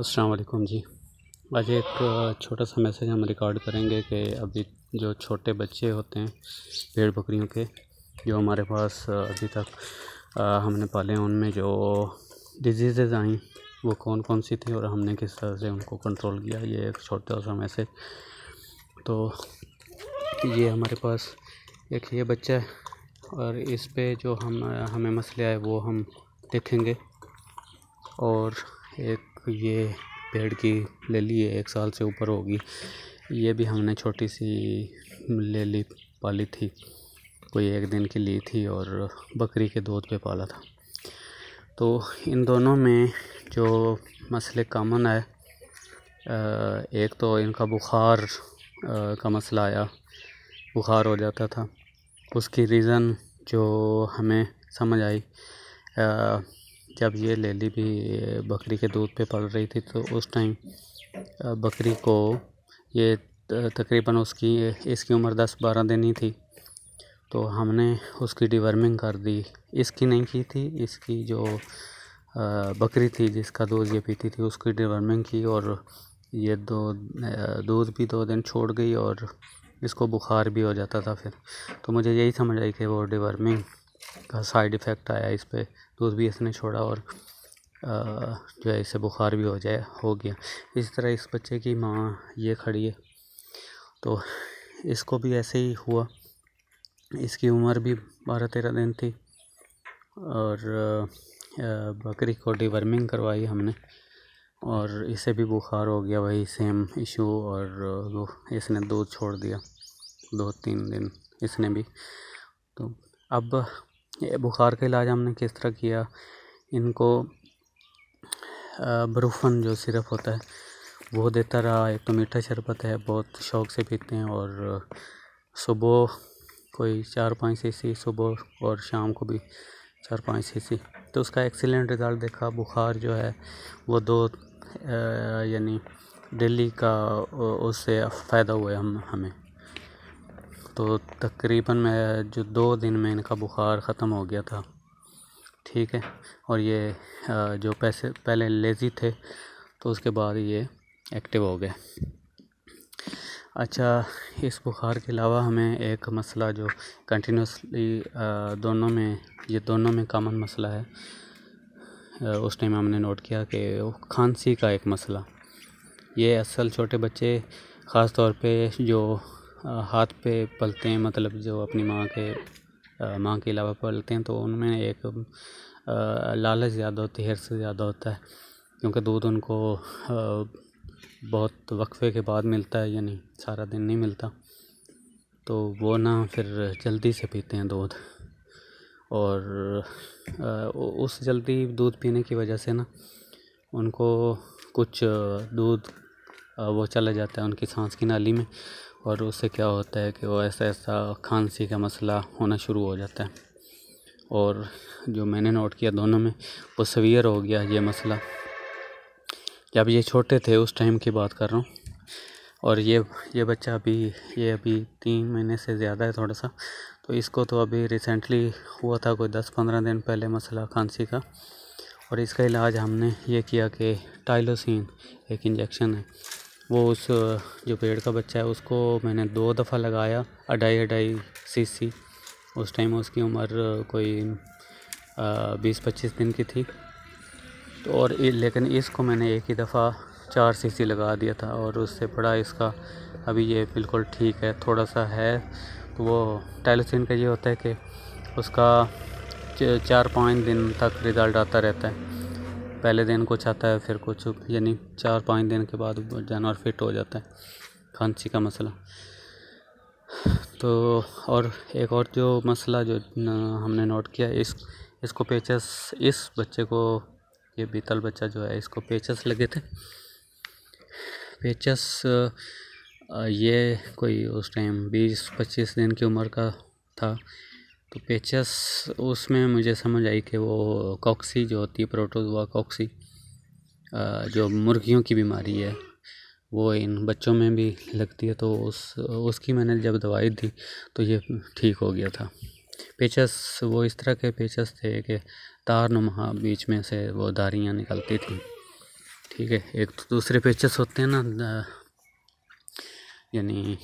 असलकुम जी आज एक छोटा सा मैसेज हम रिकॉर्ड करेंगे कि अभी जो छोटे बच्चे होते हैं भेड़ बकरियों के जो हमारे पास अभी तक हमने पाले उनमें जो डिजीज़ आई वो कौन कौन सी थी और हमने किस तरह से उनको कंट्रोल किया ये एक छोटा सा मैसेज तो ये हमारे पास एक ये बच्चा है और इस पे जो हम हमें मसले आए वो हम देखेंगे और एक तो ये पेड़ की ले ली है एक साल से ऊपर होगी ये भी हमने छोटी सी ले ली पाली थी कोई एक दिन की ली थी और बकरी के दूध पे पाला था तो इन दोनों में जो मसले कामन है एक तो इनका बुखार का मसला आया बुखार हो जाता था उसकी रीज़न जो हमें समझ आई जब ये लेली भी बकरी के दूध पे पड़ रही थी तो उस टाइम बकरी को ये तकरीबन उसकी इसकी उम्र दस बारह दिन ही थी तो हमने उसकी डिवर्मिंग कर दी इसकी नहीं की थी इसकी जो बकरी थी जिसका दूध ये पीती थी उसकी डिवर्मिंग की और ये दो दूध भी दो दिन छोड़ गई और इसको बुखार भी हो जाता था फिर तो मुझे यही समझ आई कि वो डिवर्मिंग का साइड इफ़ेक्ट आया इस पर दूध भी इसने छोड़ा और जो है इसे बुखार भी हो जाए हो गया इस तरह इस बच्चे की माँ ये खड़ी है तो इसको भी ऐसे ही हुआ इसकी उम्र भी बारह तेरह दिन थी और बकरी को डिवर्मिंग करवाई हमने और इसे भी बुखार हो गया वही सेम इशू और इसने दूध छोड़ दिया दो तीन दिन इसने भी तो अब बुखार का इलाज हमने किस तरह किया इनको ब्रूफन जो सिरप होता है वो देता रहा एक तो मीठा शरबत है बहुत शौक़ से पीते हैं और सुबह कोई चार पाँच सीसी सुबह और शाम को भी चार पाँच सीसी तो उसका एक्सीलेंट रिज़ल्ट देखा बुखार जो है वो दो यानी डेली का उससे फ़ायदा हुआ हम हमें तो तकरीबन मैं जो दो दिन में इनका बुखार ख़त्म हो गया था ठीक है और ये जो पैसे पहले लेज़ी थे तो उसके बाद ये एक्टिव हो गए अच्छा इस बुखार के अलावा हमें एक मसला जो कंटिन्यूसली दोनों में ये दोनों में कॉमन मसला है उस टाइम हमने नोट किया कि खांसी का एक मसला ये असल छोटे बच्चे ख़ास तौर पे जो हाथ पे पलते हैं मतलब जो अपनी माँ के माँ के अलावा पलते हैं तो उनमें एक लालच ज़्यादा होती है से ज़्यादा होता है क्योंकि दूध उनको बहुत वक्फे के बाद मिलता है यानी सारा दिन नहीं मिलता तो वो ना फिर जल्दी से पीते हैं दूध और उस जल्दी दूध पीने की वजह से ना उनको कुछ दूध वो चला जाता है उनकी सांस की नाली में और उससे क्या होता है कि वो ऐसा ऐसा खांसी का मसला होना शुरू हो जाता है और जो मैंने नोट किया दोनों में वो सवियर हो गया ये मसला जब ये छोटे थे उस टाइम की बात कर रहा हूँ और ये ये बच्चा अभी ये अभी तीन महीने से ज़्यादा है थोड़ा सा तो इसको तो अभी रिसेंटली हुआ था कोई दस पंद्रह दिन पहले मसला खांसी का और इसका इलाज हमने ये किया कि टाइलोसिन एक इंजेक्शन है वो उस जो पेड़ का बच्चा है उसको मैंने दो दफ़ा लगाया अढ़ाई अढ़ाई सी सी उस टाइम उसकी उम्र कोई बीस पच्चीस दिन की थी तो और लेकिन इसको मैंने एक ही दफ़ा चार सी सी लगा दिया था और उससे बड़ा इसका अभी ये बिल्कुल ठीक है थोड़ा सा है तो वो टैलोसिन का ये होता है कि उसका चार पाँच दिन तक रिज़ल्ट आता रहता है पहले दिन कुछ आता है फिर कुछ यानी चार पाँच दिन के बाद जानवर फिट हो जाता है खांसी का मसला तो और एक और जो मसला जो हमने नोट किया इस इसको पेचस इस बच्चे को ये बीतल बच्चा जो है इसको पेचस लगे थे पेचस ये कोई उस टाइम बीस पच्चीस दिन की उम्र का था तो पेचस उसमें मुझे समझ आई कि वो कॉक्सी जो होती है प्रोटोजुआ कॉक्सी जो मुर्गियों की बीमारी है वो इन बच्चों में भी लगती है तो उस उसकी मैंने जब दवाई दी तो ये ठीक हो गया था पेचस वो इस तरह के पेचस थे कि तार नुमा बीच में से वो धारियाँ निकलती थी ठीक है एक तो दूसरे पेचस होते हैं ना यानी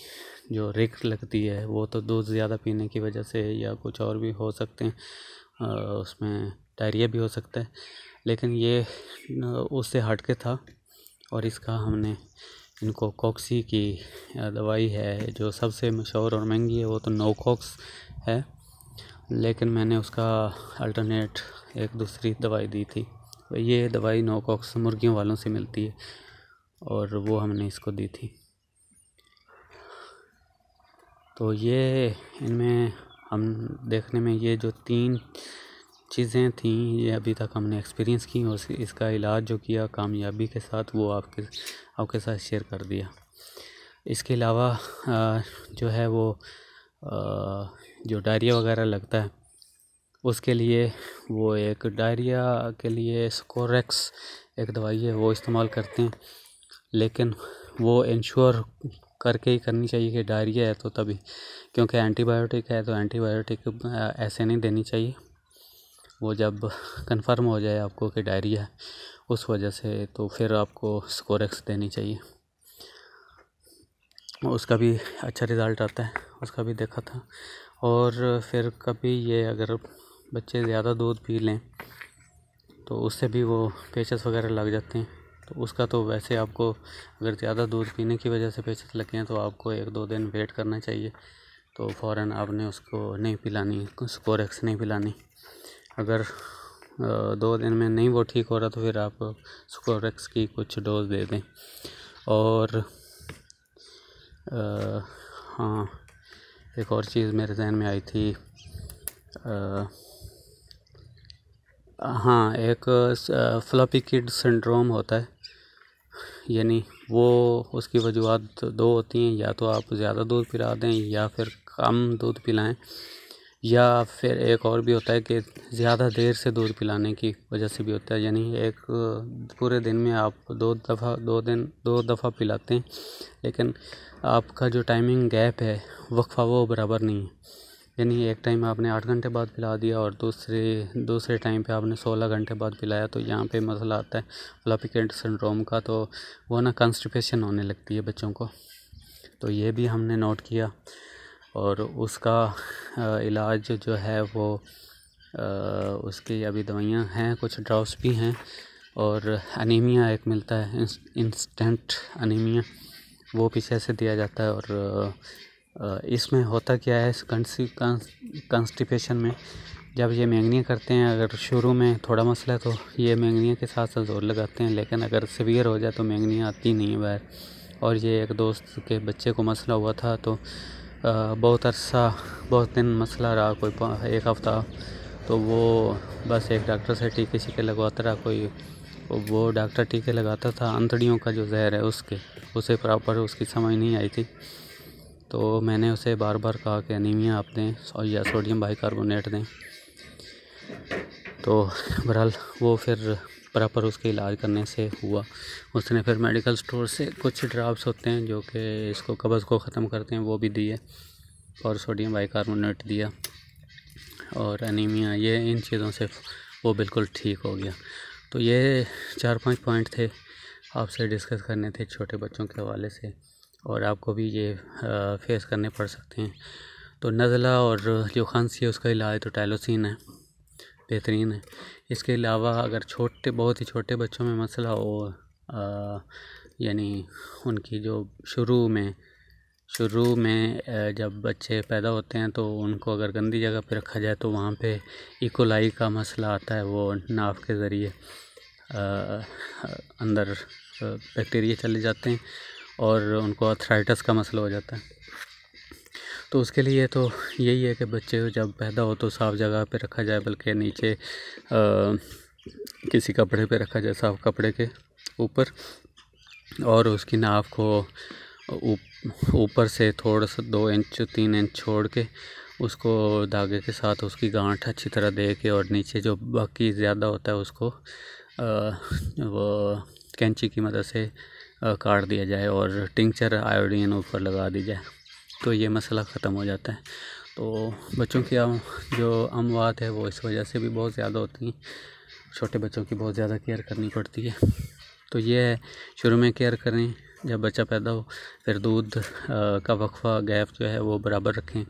जो रिक्स लगती है वो तो दूध ज़्यादा पीने की वजह से या कुछ और भी हो सकते हैं उसमें डायरिया भी हो सकता है लेकिन ये उससे हट के था और इसका हमने इनको कॉक्सी की दवाई है जो सबसे मशहूर और महंगी है वो तो नोकॉक्स है लेकिन मैंने उसका अल्टरनेट एक दूसरी दवाई दी थी ये दवाई नोकॉक्स मुर्गियों वालों से मिलती है और वो हमने इसको दी थी तो ये इनमें हम देखने में ये जो तीन चीज़ें थीं ये अभी तक हमने एक्सपीरियंस की और इसका इलाज जो किया कामयाबी के साथ वो आपके आपके साथ शेयर कर दिया इसके अलावा जो है वो जो डायरिया वगैरह लगता है उसके लिए वो एक डायरिया के लिए स्कोरेक्स एक दवाई है वो इस्तेमाल करते हैं लेकिन वो इंश्योर करके ही करनी चाहिए कि डायरिया है तो तभी क्योंकि एंटीबायोटिक है तो एंटीबायोटिक ऐसे नहीं देनी चाहिए वो जब कंफर्म हो जाए आपको कि डायरिया है उस वजह से तो फिर आपको स्कोरेक्स देनी चाहिए उसका भी अच्छा रिज़ल्ट आता है उसका भी देखा था और फिर कभी ये अगर बच्चे ज़्यादा दूध पी लें तो उससे भी वो पेचस वगैरह लग जाते हैं तो उसका तो वैसे आपको अगर ज़्यादा दूध पीने की वजह से पेचिश लग गए हैं तो आपको एक दो दिन वेट करना चाहिए तो फ़ौर आपने उसको नहीं पिलानी स्कोरेक्स नहीं पिलानी अगर दो दिन में नहीं वो ठीक हो रहा तो फिर आप स्कोरेक्स की कुछ डोज दे दें और आ, हाँ एक और चीज़ मेरे जहन में आई थी आ, हाँ एक फ्लपी किड सिंड्रोम होता है यानी वो उसकी वजूहत दो होती हैं या तो आप ज़्यादा दूध पिला दें या फिर कम दूध पिलाएं या फिर एक और भी होता है कि ज़्यादा देर से दूध पिलाने की वजह से भी होता है यानी एक पूरे दिन में आप दो दफ़ा दो दिन दो दफ़ा पिलाते हैं लेकिन आपका जो टाइमिंग गैप है वक्फा वो बराबर नहीं है यानी एक टाइम आपने आठ घंटे बाद पिला दिया और दूसरे दूसरे टाइम पे आपने सोलह घंटे बाद पिलाया तो यहाँ पे मसला आता है फ्लॉपिकेट सिंड्रोम का तो वो ना कंस्टिपेशन होने लगती है बच्चों को तो ये भी हमने नोट किया और उसका इलाज जो है वो उसकी अभी दवाइयाँ हैं कुछ ड्रॉप्स भी हैं और अनीमिया एक मिलता है इंस्टेंट अनीमिया वो पीछे से दिया जाता है और इसमें होता क्या है कंस्टिपेशन में जब ये मैंगनिया करते हैं अगर शुरू में थोड़ा मसला है तो ये मैंगनिया के साथ साथ जोर लगाते हैं लेकिन अगर सीवियर हो जाए तो मैंगनिया आती नहीं है बाहर और ये एक दोस्त के बच्चे को मसला हुआ था तो बहुत अरसा बहुत दिन मसला रहा कोई एक हफ़्ता तो वो बस एक डॉक्टर से टीके शीके लगवाता रहा कोई वो डॉक्टर टीके लगाता था अंतड़ियों का जो जहर है उसके उसे प्रॉपर उसकी समझ नहीं आई थी तो मैंने उसे बार बार कहा कि अनिमिया आप दें या सोडियम बाइकार्बोनेट दें तो बहरहाल वो फिर प्रॉपर उसके इलाज करने से हुआ उसने फिर मेडिकल स्टोर से कुछ ड्राप्स होते हैं जो कि इसको कब्ज़ को ख़त्म करते हैं वो भी दिए और सोडियम बाइकार्बोनेट दिया और अनिमिया ये इन चीज़ों से वो बिल्कुल ठीक हो गया तो ये चार पांच पॉइंट थे आपसे डिस्कस करने थे छोटे बच्चों के हवाले से और आपको भी ये फेस करने पड़ सकते हैं तो नज़ला और जो खांसी है उसका इलाज तो टाइलोसिन है बेहतरीन है इसके अलावा अगर छोटे बहुत ही छोटे बच्चों में मसला हो यानी उनकी जो शुरू में शुरू में जब बच्चे पैदा होते हैं तो उनको अगर गंदी जगह पर रखा जाए तो वहाँ पे इकोलाई e. का मसला आता है वो नाव के ज़रिए अंदर बैक्टीरिया चले जाते हैं और उनको अथराइटस का मसला हो जाता है तो उसके लिए तो यही है कि बच्चे जब पैदा हो तो साफ़ जगह पे रखा जाए बल्कि नीचे आ, किसी कपड़े पे रखा जाए साफ कपड़े के ऊपर और उसकी नाव को ऊपर से थोड़ा सा दो इंच तीन इंच छोड़ के उसको धागे के साथ उसकी गांठ अच्छी तरह दे के और नीचे जो बाकी ज़्यादा होता है उसको आ, वो कैंची की मदद से काट दिया जाए और टिंचर आयोडीन ऊपर लगा दी जाए तो ये मसला ख़त्म हो जाता है तो बच्चों की जो अमवात है वो इस वजह से भी बहुत ज़्यादा होती हैं छोटे बच्चों की बहुत ज़्यादा केयर करनी पड़ती है तो ये है शुरू में केयर करें जब बच्चा पैदा हो फिर दूध का वक्फा गैप जो है वो बराबर रखें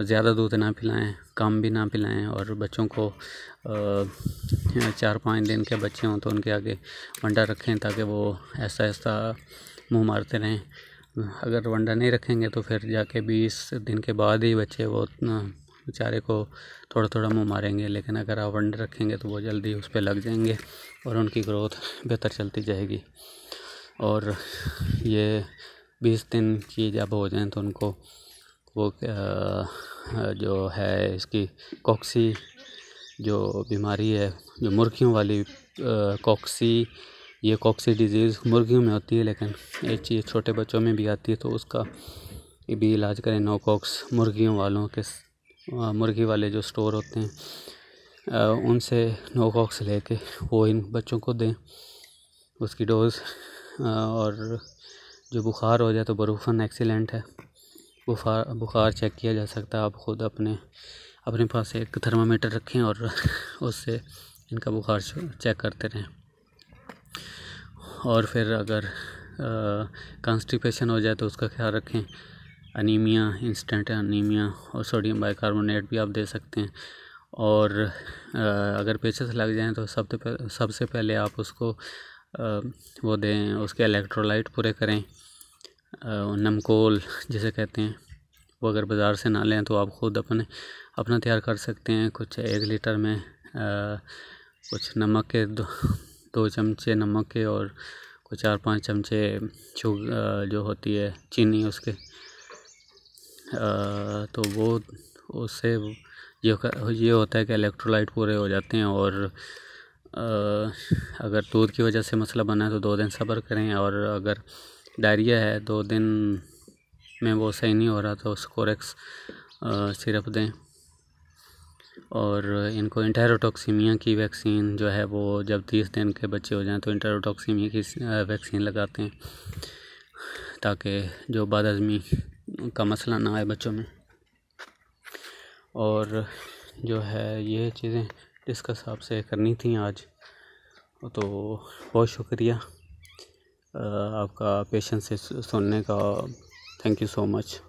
और ज़्यादा दूध ना पिलाएं कम भी ना पिलाएं और बच्चों को चार पाँच दिन के बच्चे हों तो उनके आगे वंडा रखें ताकि वो ऐसा ऐसा मुंह मारते रहें अगर वंडा नहीं रखेंगे तो फिर जाके बीस दिन के बाद ही बच्चे वो बेचारे को थोड़ा थोड़ा मुँह मारेंगे लेकिन अगर आप वंडा रखेंगे तो वो जल्दी उस पर लग जाएंगे और उनकी ग्रोथ बेहतर चलती जाएगी और ये बीस दिन की जब हो जाएँ तो उनको वो जो है इसकी कॉक्सी जो बीमारी है जो मुर्गियों वाली कॉक्सी ये कॉक्सी डिजीज़ मुर्गियों में होती है लेकिन ये चीज़ छोटे बच्चों में भी आती है तो उसका भी इलाज करें नोकॉक्स मुर्गियों वालों के मुर्गी वाले जो स्टोर होते हैं उनसे नोकॉक्स लेके वो इन बच्चों को दें उसकी डोज़ और जो बुखार हो जाए तो बरूफन एक्सीलेंट है बुखार बुखार चेक किया जा सकता है आप ख़ुद अपने अपने पास एक थर्मामीटर रखें और उससे इनका बुखार चेक करते रहें और फिर अगर कॉन्स्टिपेशन हो जाए तो उसका ख्याल रखें अनीमिया इंस्टेंट अनीमिया और सोडियम बाइकार्बोनेट भी आप दे सकते हैं और आ, अगर पेचेस लग जाएँ तो सब सबसे पहले आप उसको आ, वो दें उसके इलेक्ट्रोलाइट पूरे करें नमकोल जिसे कहते हैं वो अगर बाज़ार से ना लें तो आप ख़ुद अपने अपना तैयार कर सकते हैं कुछ एक लीटर में आ, कुछ नमक के दो दो चमचे नमक के और कुछ चार पांच चमचे शुग जो होती है चीनी उसके आ, तो वो उससे ये ये होता है कि इलेक्ट्रोलाइट पूरे हो जाते हैं और आ, अगर दूध की वजह से मसला बना है तो दो दिन सब्र करें और अगर डायरिया है दो दिन में वो सही नहीं हो रहा तो उसको रेक्स सिरप दें और इनको इंटेरोटॉक्सीमिया की वैक्सीन जो है वो जब तीस दिन के बच्चे हो जाएं तो इंटेरोटॉक्सीमिया की वैक्सीन लगाते हैं ताकि जो बदहजमी का मसला ना आए बच्चों में और जो है ये चीज़ें डिस्कस आपसे करनी थी आज तो बहुत शुक्रिया आपका पेशेंस से सुनने का थैंक यू सो मच